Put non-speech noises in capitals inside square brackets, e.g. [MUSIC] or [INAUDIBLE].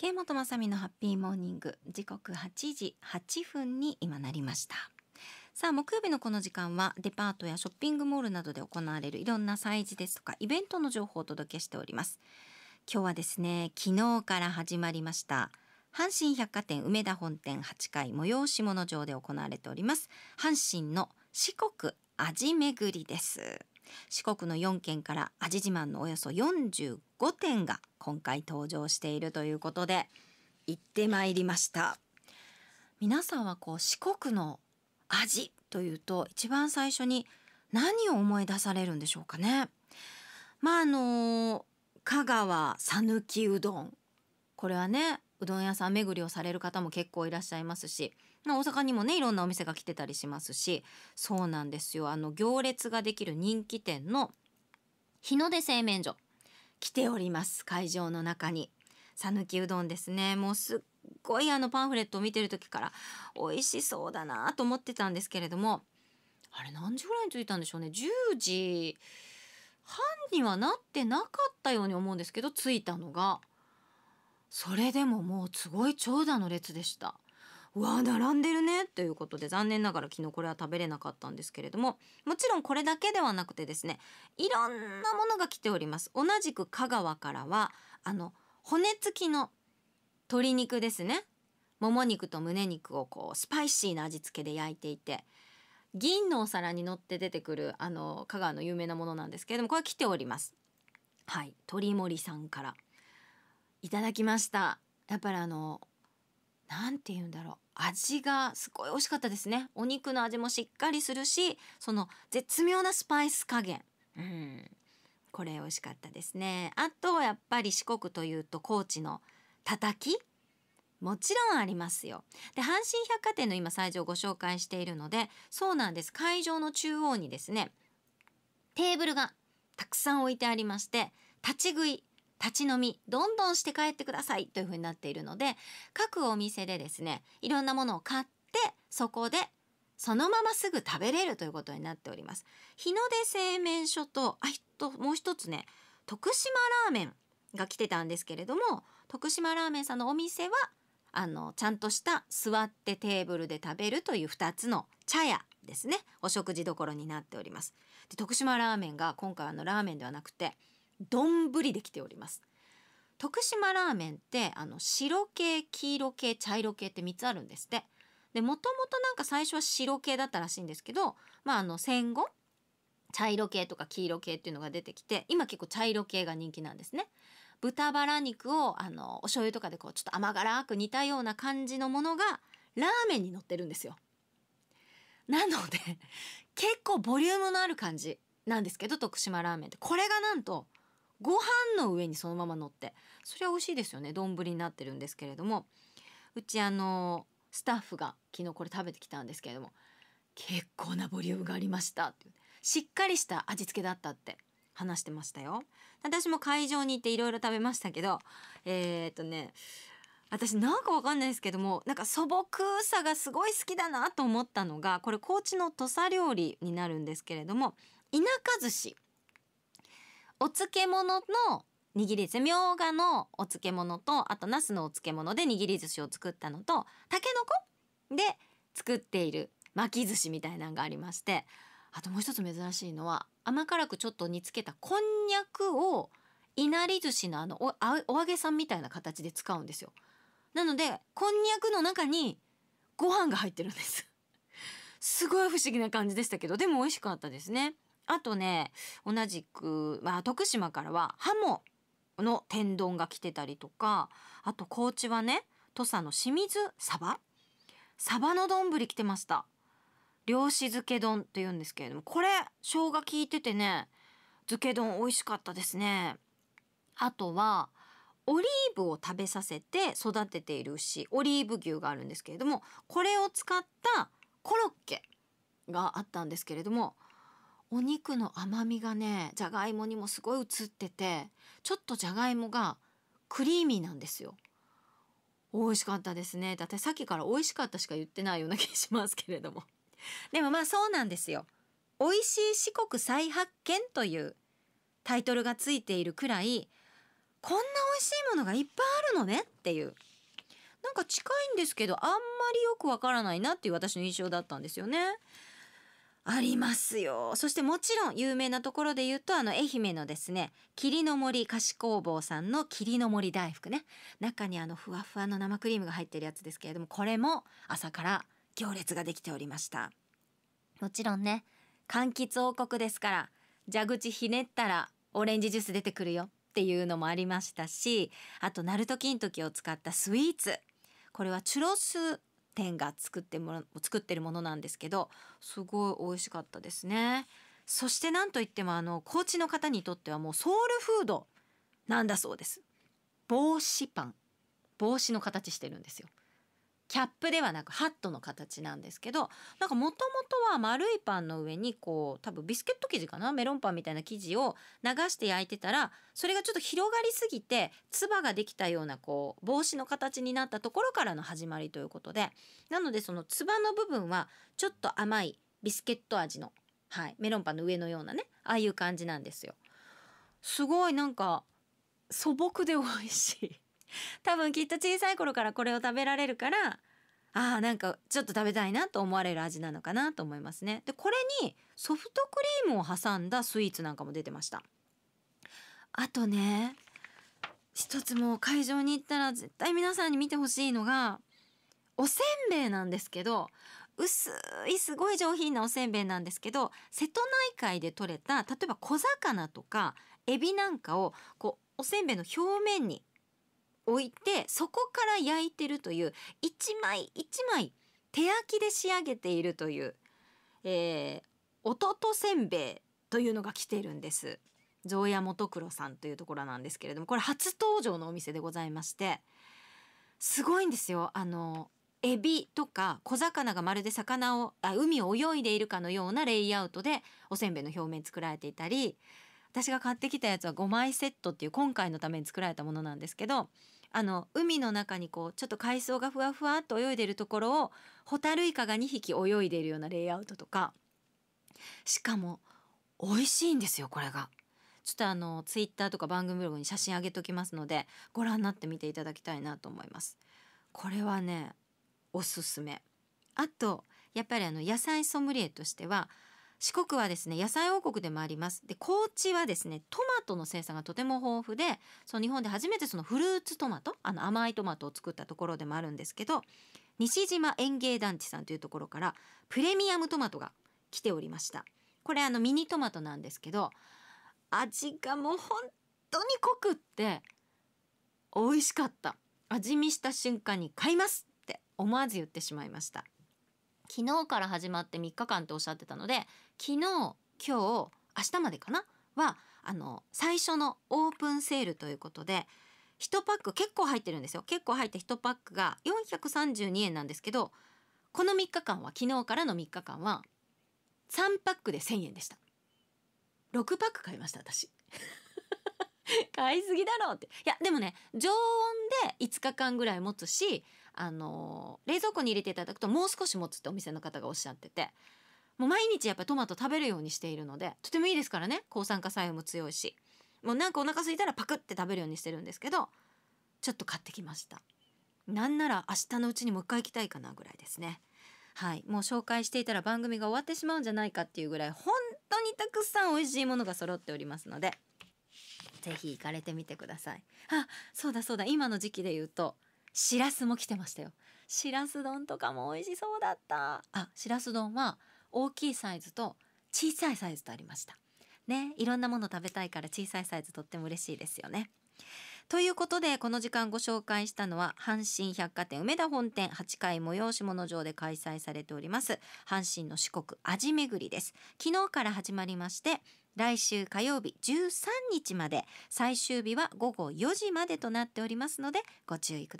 慶本まさのハッピーモーニング時刻8時8分に今なりましたさあ木曜日のこの時間はデパートやショッピングモールなどで行われるいろんな催事ですとかイベントの情報をお届けしております今日はですね昨日から始まりました阪神百貨店梅田本店8階催し物場で行われております阪神の四国味巡りです四国の4県から味自慢のおよそ45 5点が今回登場しているということで行ってまいりました皆さんはこう四国の味というと一番最初に何を思い出されるんでしょうかねまああの香川讃岐うどんこれはねうどん屋さん巡りをされる方も結構いらっしゃいますし、ま大阪にもねいろんなお店が来てたりしますしそうなんですよあの行列ができる人気店の日の出製麺所来ております会場の中に讃岐うどんですねもうすっごいあのパンフレットを見てる時から美味しそうだなと思ってたんですけれどもあれ何時ぐらいに着いたんでしょうね10時半にはなってなかったように思うんですけど着いたのがそれでももうすごい長蛇の列でした。うわ並んでるねということで残念ながら昨日これは食べれなかったんですけれどももちろんこれだけではなくてですねいろんなものが来ております同じく香川からはあの骨付きの鶏肉ですねもも肉と胸肉をこうスパイシーな味付けで焼いていて銀のお皿に乗って出てくるあの香川の有名なものなんですけれどもこれは来ておりますはい鳥森さんからいただきましたやっぱりあのて言うんだろう味がすごい美味しかったですねお肉の味もしっかりするしその絶妙なスパイス加減うんこれ美味しかったですねあとやっぱり四国というと高知のたたきもちろんありますよ。で、阪神百貨店の今最上ご紹介しているので、そうなんです。会場の中央にですね、テーブルがたくさん置いてありまして、立ち食い立ち飲みどんどんして帰ってくださいというふうになっているので各お店でですねいろんなものを買ってそこでそのまますぐ食べれるということになっております日の出製麺所とあもう一つね徳島ラーメンが来てたんですけれども徳島ラーメンさんのお店はあのちゃんとした座ってテーブルで食べるという2つの茶屋ですねお食事どになっておりますで徳島ラーメンが今回あのラーメンではなくてりできております徳島ラーメンってあの白系黄色系茶色系って3つあるんですってでもともとなんか最初は白系だったらしいんですけど、まあ、あの戦後茶色系とか黄色系っていうのが出てきて今結構茶色系が人気なんですね豚バラ肉をあのお醤油とかでこうちょっと甘辛く煮たような感じのものがラーメンに乗ってるんですよなので結構ボリュームのある感じなんですけど徳島ラーメンってこれがなんとご飯の上にそのまま乗ってそれは美味しいですよね丼になってるんですけれどもうちあのスタッフが昨日これ食べてきたんですけれども結構なボリュームがありましたってしっかりした味付けだったって話してましたよ私も会場に行っていろいろ食べましたけどえー、っとね私なんかわかんないですけどもなんか素朴さがすごい好きだなと思ったのがこれ高知の土佐料理になるんですけれども田舎寿司お漬物の握り寿司みょうがのお漬物とあとなすのお漬物で握り寿司を作ったのとたけのこで作っている巻き寿司みたいなのがありましてあともう一つ珍しいのは甘辛くちょっと煮つけたこんにゃくをいなり寿司のあのおお揚げさんみたいな形で使うんですよ。なのでこんにゃくの中にご飯が入ってるんですすごい不思議な感じでしたけどでも美味しかったですね。あとね、同じく、まあ、徳島からは、ハモの天丼が来てたりとか、あと高知はね、土佐の清水サバサバの丼来てました。漁師漬け丼って言うんですけれども、これ、生姜効いててね、漬け丼美味しかったですね。あとは、オリーブを食べさせて育てている牛、オリーブ牛があるんですけれども、これを使ったコロッケがあったんですけれども、お肉の甘みがねじゃがいもにもすごい移っててちょっとじゃがいもがクリーミーなんですよ。美味しかったですね。だってさっきから美味しかったしか言ってないような気しますけれども。[LAUGHS] でもまあそうなんですよ。美味しい四国再発見というタイトルがついているくらい、こんな美味しいものがいっぱいあるのねっていう。なんか近いんですけど、あんまりよくわからないなっていう私の印象だったんですよね。ありますよ。そしてもちろん有名なところで言うと、あの、愛媛のですね、霧の森菓子工房さんの霧の森大福ね。中にあの、ふわふわの生クリームが入ってるやつですけれども、これも朝から行列ができておりました。もちろんね、柑橘王国ですから、蛇口ひねったらオレンジジュース出てくるよっていうのもありましたし、あと、ナルト金時を使ったスイーツ。これはチュロス店が作ってもら作ってるものなんですけどすごい美味しかったですねそしてなんといってもあの高知の方にとってはもうソウルフードなんだそうです帽子パン帽子の形してるんですよキャップではなくハットの形なんですけどなんかもともとは丸いパンの上にこう多分ビスケット生地かなメロンパンみたいな生地を流して焼いてたらそれがちょっと広がりすぎてつばができたようなこう帽子の形になったところからの始まりということでなのでそのつばの部分はちょっと甘いビスケット味の、はい、メロンパンの上のようなねああいう感じなんですよ。すごいなんか素朴で美味しい多分きっと小さい頃からこれを食べられるからあーなんかちょっと食べたいなと思われる味なのかなと思いますねでこれにソフトクリームを挟んだスイーツなんかも出てましたあとね一つもう会場に行ったら絶対皆さんに見てほしいのがおせんべいなんですけど薄いすごい上品なおせんべいなんですけど瀬戸内海で採れた例えば小魚とかエビなんかをこうおせんべいの表面に置いてそこから焼いてるという一枚一枚手焼きで仕上げているという、えー、おととせんべいというのが来てるんです。ゾ屋元黒さんというところなんですけれどもこれ初登場のお店でございましてすごいんですよあのエビとか小魚がまるで魚をあ海を泳いでいるかのようなレイアウトでおせんべいの表面作られていたり私が買ってきたやつは5枚セットっていう今回のために作られたものなんですけどあの海の中にこうちょっと海藻がふわふわっと泳いでるところをホタルイカが2匹泳いでるようなレイアウトとかしかも美味しいんですよこれが。ちょっとあのツイッターとか番組ブログに写真あげときますのでご覧になってみていただきたいなと思います。これはねおすすめ。あとやっぱりあの野菜ソムリエとしては四国はですね野菜王国でもありますで高知はですねトマトの生産がとても豊富でその日本で初めてそのフルーツトマトあの甘いトマトを作ったところでもあるんですけど西島園芸団地さんというところからプレミアムトマトが来ておりましたこれあのミニトマトなんですけど味がもう本当に濃くって美味しかった味見した瞬間に買いますって思わず言ってしまいました昨日から始まって3日間っておっしゃってたので昨日今日明日までかなはあの最初のオープンセールということで1パック結構入ってるんですよ結構入って1パックが432円なんですけどこの3日間は昨日からの3日間は3パックで1,000円でした6パック買いました私 [LAUGHS] 買いすぎだろうっていやでもね常温で5日間ぐらい持つしあの冷蔵庫に入れていただくともう少し持つってお店の方がおっしゃっててもう毎日やっぱりトマト食べるようにしているのでとてもいいですからね抗酸化作用も強いしもうなんかお腹すいたらパクって食べるようにしてるんですけどちょっと買ってきましたなんなら明日のうちにもう一回行きたいかなぐらいですねはいもう紹介していたら番組が終わってしまうんじゃないかっていうぐらい本当にたくさん美味しいものが揃っておりますので是非行かれてみてくださいあそうだそうだ今の時期で言うとしらすも来てましたよしらす丼とかも美味しそうだったあしらす丼は大きいサイズと小さいサイズとありましたねいろんなもの食べたいから小さいサイズとっても嬉しいですよねということでこの時間ご紹介したのは阪神百貨店梅田本店8階催し物場で開催されております阪神の四国味巡りです昨日から始まりまして来週火曜日13日まで最終日は午後4時までとなっておりますのでご注意ください